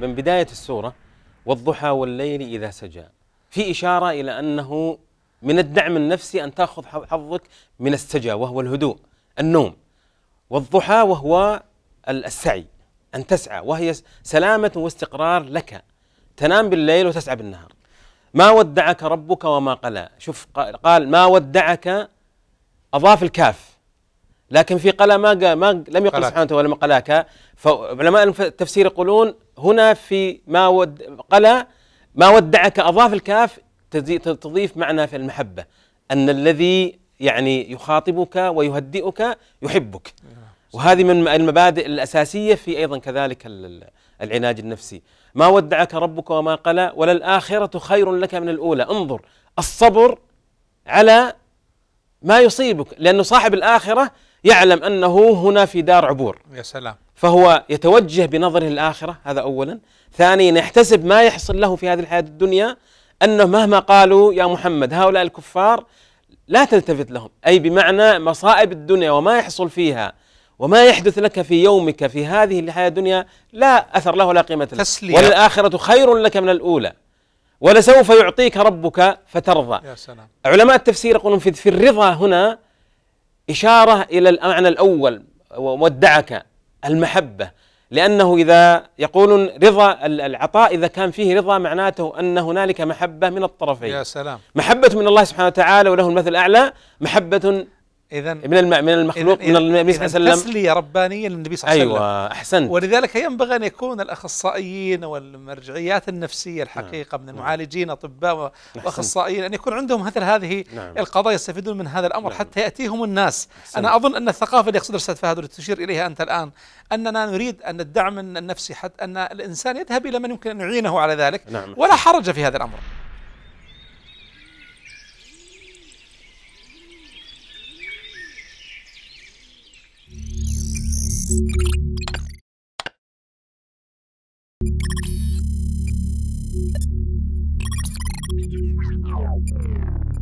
من بداية السورة والضحى والليل إذا سجى في إشارة إلى أنه من الدعم النفسي أن تأخذ حظك من السجى وهو الهدوء النوم والضحى وهو السعي أن تسعى وهي سلامة واستقرار لك تنام بالليل وتسعى بالنهار ما ودعك ربك وما قلى شوف قال ما ودعك أضاف الكاف لكن في قلا ما ما لم يقل سبحانه وتعالى قلاك فعلماء التفسير يقولون هنا في ما ود قلا ما ودعك اضاف الكاف تضيف معنى في المحبه ان الذي يعني يخاطبك ويهدئك يحبك وهذه من المبادئ الاساسيه في ايضا كذلك العلاج النفسي ما ودعك ربك وما قلى وللآخرة خير لك من الأولى انظر الصبر على ما يصيبك لأنه صاحب الآخرة يعلم أنه هنا في دار عبور يا سلام فهو يتوجه بنظره للآخرة هذا أولا ثانيا يحتسب ما يحصل له في هذه الحياة الدنيا أنه مهما قالوا يا محمد هؤلاء الكفار لا تلتفت لهم أي بمعنى مصائب الدنيا وما يحصل فيها وما يحدث لك في يومك في هذه الحياة الدنيا لا أثر له ولا قيمة له تسلية. وللآخرة خير لك من الأولى ولسوف يعطيك ربك فترضى يا سلام. علماء التفسير يقولون في الرضا هنا إشارة إلى المعنى الأول ودعك المحبة لأنه إذا يقول رضا العطاء إذا كان فيه رضا معناته أن هنالك محبة من الطرفين يا سلام محبة من الله سبحانه وتعالى وله المثل الأعلى محبة اذا من الم... من المخلوق إذن من النبي صلى الله عليه وسلم تسليه ربانيه للنبي صلى الله عليه أيوة، وسلم ايوه احسنت ولذلك ينبغي ان يكون الاخصائيين والمرجعيات النفسيه الحقيقه نعم. من المعالجين اطباء واخصائيين ان يكون عندهم مثل هذه نعم. القضايا يستفيدون من هذا الامر نعم. حتى ياتيهم الناس أحسن. انا اظن ان الثقافه اللي يقصدها الاستاذ فهد تشير اليها انت الان اننا نريد ان الدعم النفسي حتى ان الانسان يذهب الى من يمكن ان يعينه على ذلك نعم. ولا حرج في هذا الامر Thank you.